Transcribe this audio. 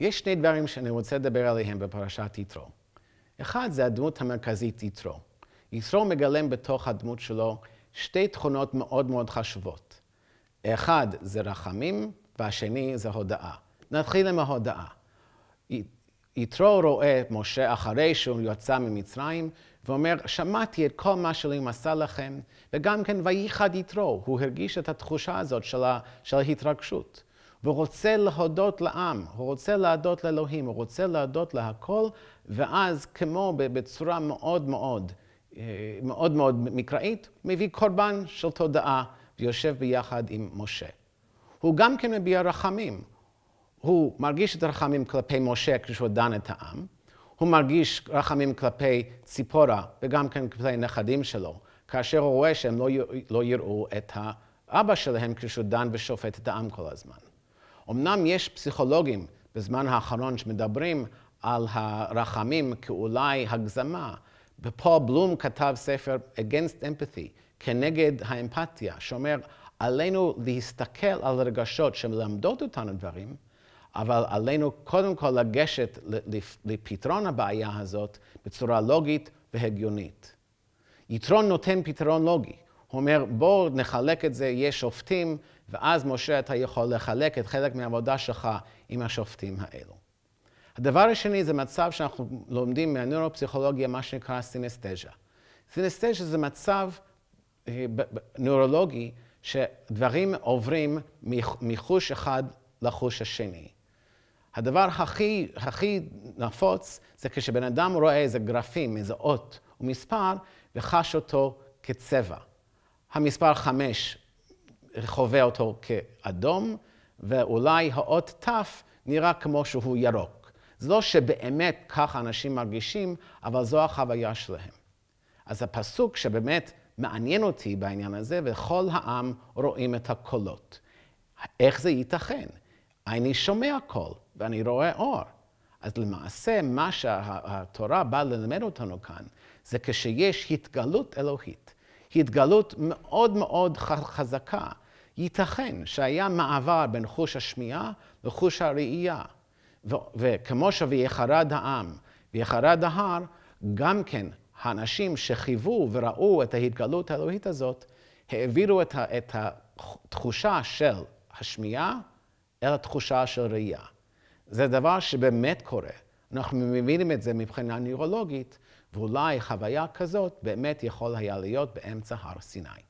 יש שני דברים שאני רוצה לדבר עליהם בפרשת יתרו. אחד זה הדמות המרכזית יתרו. יתרו מגלם בתוך הדמות שלו שתי תכונות מאוד מאוד חשובות. אחד זה רחמים, והשני זה הודאה. נתחיל עם ההודאה. יתרו רואה משה אחרי שהוא יצא ממצרים, ואומר, שמעתי את כל מה שאלוהים עשה לכם, וגם כן ויחד יתרו. הוא הרגיש את התחושה הזאת של ההתרגשות. ורוצה להודות לעם, הוא רוצה להודות לאלוהים, הוא רוצה להודות להכל, ואז כמו בצורה מאוד מאוד, אה, מאוד מאוד מקראית, מביא קורבן של תודעה ויושב ביחד עם משה. הוא גם כן מביע רחמים. הוא מרגיש את הרחמים כלפי משה כשהוא דן את העם, הוא מרגיש רחמים כלפי ציפורה וגם כן כלפי הנכדים שלו, כאשר הוא רואה שהם לא, לא יראו את האבא שלהם כשהוא דן ושופט את העם כל הזמן. אמנם יש פסיכולוגים בזמן האחרון שמדברים על הרחמים כאולי הגזמה. ופול בלום כתב ספר Against Empathy, כנגד האמפתיה, שאומר, עלינו להסתכל על הרגשות שמלמדות אותנו דברים, אבל עלינו קודם כל לגשת לפתרון הבעיה הזאת בצורה לוגית והגיונית. יתרון נותן פתרון לוגי. הוא אומר, בואו נחלק את זה, יש שופטים, ואז, משה, אתה יכול לחלק את חלק מהעבודה שלך עם השופטים האלו. הדבר השני זה מצב שאנחנו לומדים מהנוירופסיכולוגיה, מה שנקרא סינסטג'ה. סינסטג'ה זה מצב אה, נוירולוגי שדברים עוברים מחוש אחד לחוש השני. הדבר הכי, הכי נפוץ זה כשבן אדם רואה איזה גרפים, איזה אות ומספר, וחש אותו כצבע. המספר חמש חווה אותו כאדום, ואולי האות ת' נראה כמו שהוא ירוק. זה לא שבאמת כך אנשים מרגישים, אבל זו החוויה שלהם. אז הפסוק שבאמת מעניין אותי בעניין הזה, וכל העם רואים את הקולות. איך זה ייתכן? אני שומע קול ואני רואה אור. אז למעשה, מה שהתורה באה ללמד אותנו כאן, זה כשיש התגלות אלוהית, התגלות מאוד מאוד חזקה. ייתכן שהיה מעבר בין חוש השמיעה לחוש הראייה. ו- וכמו ש"ויחרד העם", "ויחרד ההר", גם כן האנשים שחיוו וראו את ההתגלות האלוהית הזאת, העבירו את, ה- את התחושה של השמיעה אל התחושה של ראייה. זה דבר שבאמת קורה. אנחנו מבינים את זה מבחינה נוירולוגית, ואולי חוויה כזאת באמת יכול היה להיות באמצע הר סיני.